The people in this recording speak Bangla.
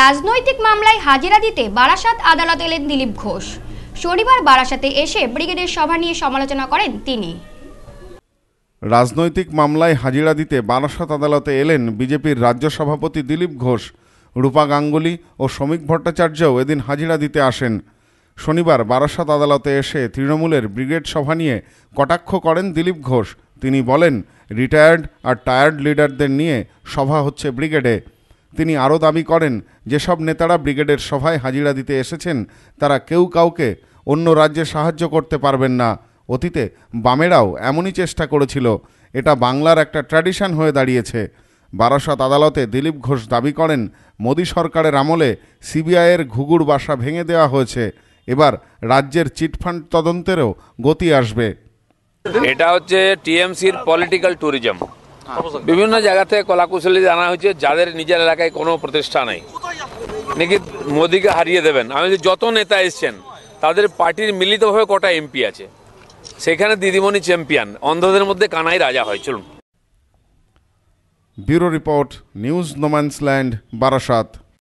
রাজনৈতিক মামলায় হাজিরা দিতে বারাসাত আদালত এলেন দিলীপ ঘোষ শনিবার বারাসাতে এসে ব্রিগেডের সভা নিয়ে সমালোচনা করেন তিনি রাজনৈতিক মামলায় হাজিরা দিতে বারাসাত আদালতে এলেন বিজেপির রাজ্য সভাপতি দিলীপ ঘোষ রূপা গাঙ্গুলি ও শ্রমিক ভট্টাচার্যও এদিন হাজিরা দিতে আসেন শনিবার বারাসাত আদালতে এসে তৃণমূলের ব্রিগেড সভা নিয়ে কটাক্ষ করেন দিলীপ ঘোষ তিনি বলেন রিটায়ার্ড আর টায়ার্ড লিডারদের নিয়ে সভা হচ্ছে ব্রিগেডে তিনি আরও দাবি করেন যেসব নেতারা ব্রিগেডের সভায় হাজিরা দিতে এসেছেন তারা কেউ কাউকে অন্য রাজ্যে সাহায্য করতে পারবেন না অতীতে বামেরাও এমনই চেষ্টা করেছিল এটা বাংলার একটা ট্র্যাডিশন হয়ে দাঁড়িয়েছে বারাসত আদালতে দিলীপ ঘোষ দাবি করেন মোদী সরকারের আমলে সিবিআইয়ের ঘুঘুর বাসা ভেঙে দেওয়া হয়েছে এবার রাজ্যের চিটফান্ড তদন্তেরও গতি আসবে এটা হচ্ছে টিএমসির পলিটিক্যাল ট্যুরিজম হ্যাঁ। বিভিন্ন জায়গাতে কলাকুশলী জানা হয়েছে যাদের নিজের এলাকায় কোনো প্রতিষ্ঠা নেই নাকি মোদীকে হারিয়ে দেবেন আমি যত নেতা এসছেন তাদের পার্টির মিলিতভাবে কটা এমপি আছে সেখানে দিদিমণি চ্যাম্পিয়ন অন্ধদের মধ্যে কানাই রাজা হয় চলুন bureau report news no man's land Barasat